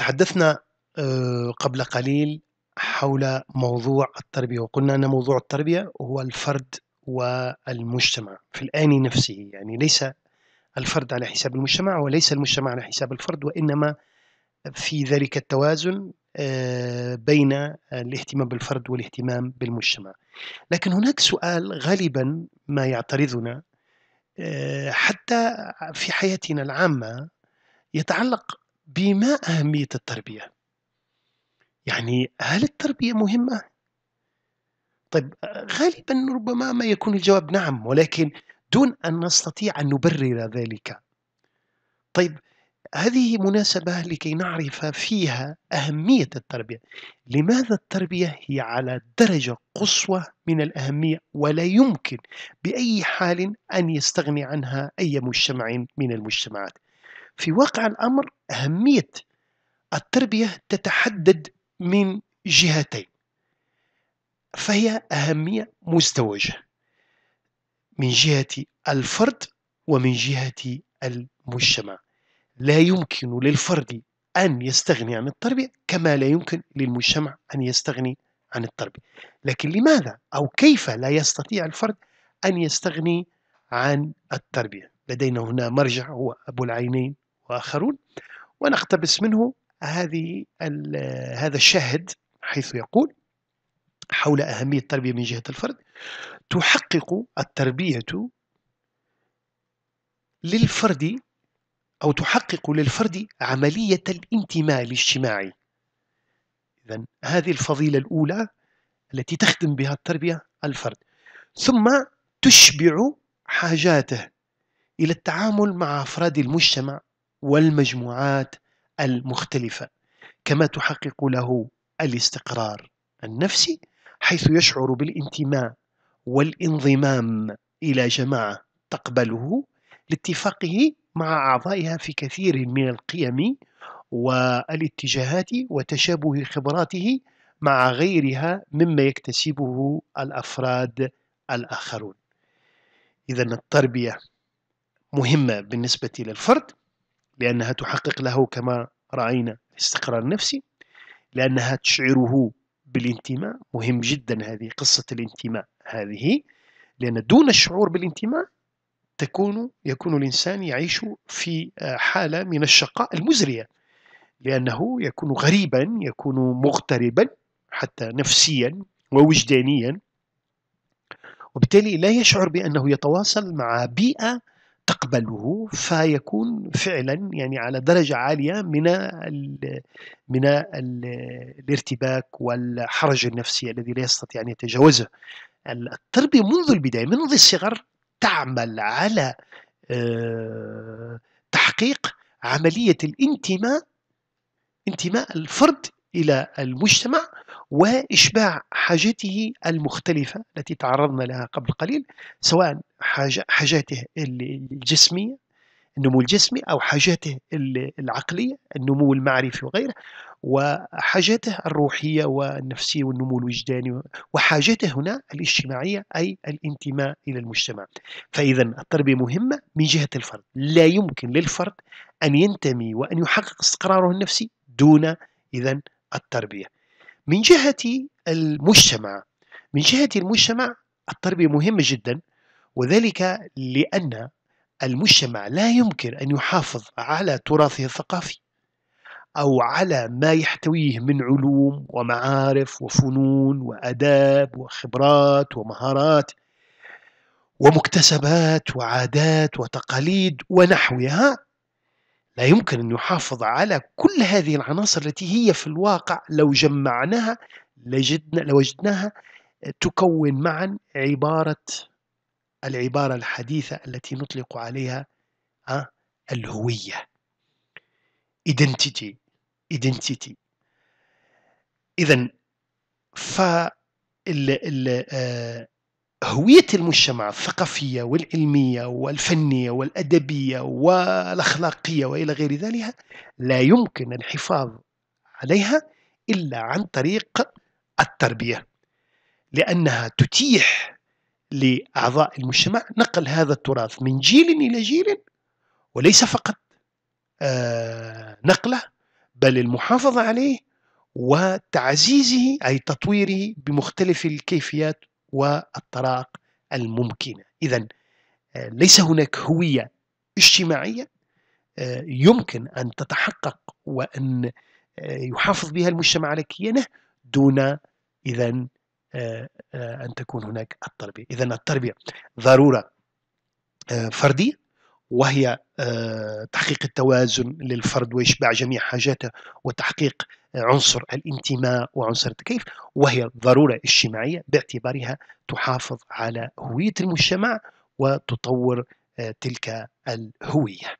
تحدثنا آه، قبل قليل حول موضوع التربية وقلنا أن موضوع التربية هو الفرد والمجتمع في الآن نفسه يعني ليس الفرد على حساب المجتمع وليس المجتمع على حساب الفرد وإنما في ذلك التوازن آه، بين الاهتمام بالفرد والاهتمام بالمجتمع لكن هناك سؤال غالبا ما يعترضنا آه، حتى في حياتنا العامة يتعلق بما أهمية التربية؟ يعني هل التربية مهمة؟ طيب غالبا ربما ما يكون الجواب نعم ولكن دون أن نستطيع أن نبرر ذلك طيب هذه مناسبة لكي نعرف فيها أهمية التربية لماذا التربية هي على درجة قصوى من الأهمية ولا يمكن بأي حال أن يستغني عنها أي مجتمع من المجتمعات في واقع الأمر أهمية التربية تتحدد من جهتين فهي أهمية مزدوجة من جهة الفرد ومن جهة المجتمع لا يمكن للفرد أن يستغني عن التربية كما لا يمكن للمجتمع أن يستغني عن التربية لكن لماذا أو كيف لا يستطيع الفرد أن يستغني عن التربية لدينا هنا مرجع هو أبو العينين وآخرون ونقتبس منه هذه هذا الشاهد حيث يقول حول أهمية التربية من جهة الفرد تحقق التربية للفرد أو تحقق للفرد عملية الانتماء الاجتماعي إذا هذه الفضيلة الأولى التي تخدم بها التربية الفرد ثم تشبع حاجاته إلى التعامل مع أفراد المجتمع والمجموعات المختلفة كما تحقق له الاستقرار النفسي حيث يشعر بالانتماء والانضمام إلى جماعة تقبله لاتفاقه مع أعضائها في كثير من القيم والاتجاهات وتشابه خبراته مع غيرها مما يكتسبه الافراد الاخرون اذا التربيه مهمه بالنسبه للفرد لأنها تحقق له كما رأينا استقرار نفسي لأنها تشعره بالانتماء مهم جدا هذه قصة الانتماء هذه لأن دون الشعور بالانتماء تكون يكون الإنسان يعيش في آه، حالة من الشقاء المزرية لأنه يكون غريبا يكون مغتربا حتى نفسيا ووجدانيا وبالتالي لا يشعر بأنه يتواصل مع بيئة تقبله فيكون فعلا يعني على درجة عالية من الـ من الـ الارتباك والحرج النفسي الذي لا يستطيع أن يتجاوزه التربية منذ البداية منذ الصغر تعمل على آه، تحقيق عملية الانتماء انتماء الفرد إلى المجتمع وإشباع حاجته المختلفة التي تعرضنا لها قبل قليل سواء حاجاته الجسمية النمو الجسمي أو حاجاته العقلية النمو المعرفي وغيره وحاجاته الروحية والنفسية والنمو الوجداني وحاجته هنا الاجتماعية أي الانتماء إلى المجتمع فإذا التربية مهمة من جهة الفرد لا يمكن للفرد أن ينتمي وأن يحقق استقراره النفسي دون إذا التربية من جهة المجتمع من جهة المجتمع التربية مهمة جدا وذلك لأن المجتمع لا يمكن أن يحافظ على تراثه الثقافي أو على ما يحتويه من علوم ومعارف وفنون وآداب وخبرات ومهارات ومكتسبات وعادات وتقاليد ونحوها لا يمكن أن يحافظ على كل هذه العناصر التي هي في الواقع لو جمعناها لجدنا لوجدناها تكون معا عبارة العبارة الحديثة التي نطلق عليها آه، الهوية identity identity إذا ف آه، هوية المجتمع الثقافية والعلمية والفنية والأدبية والأخلاقية وإلى غير ذلك لا يمكن الحفاظ عليها إلا عن طريق التربية لأنها تتيح لأعضاء المجتمع نقل هذا التراث من جيل إلى جيل وليس فقط آه، نقله بل المحافظة عليه وتعزيزه أي تطويره بمختلف الكيفيات والطلاق الممكنة إذا آه، ليس هناك هوية اجتماعية آه، يمكن أن تتحقق وأن آه، يحافظ بها المجتمع على كيانه دون إذا أن تكون هناك التربية إذا التربية ضرورة فردية وهي آه، تحقيق التوازن للفرد ويشبع جميع حاجاته وتحقيق آه، عنصر الانتماء وعنصر التكيف وهي ضرورة اجتماعية باعتبارها تحافظ على هوية المجتمع وتطور آه، تلك الهوية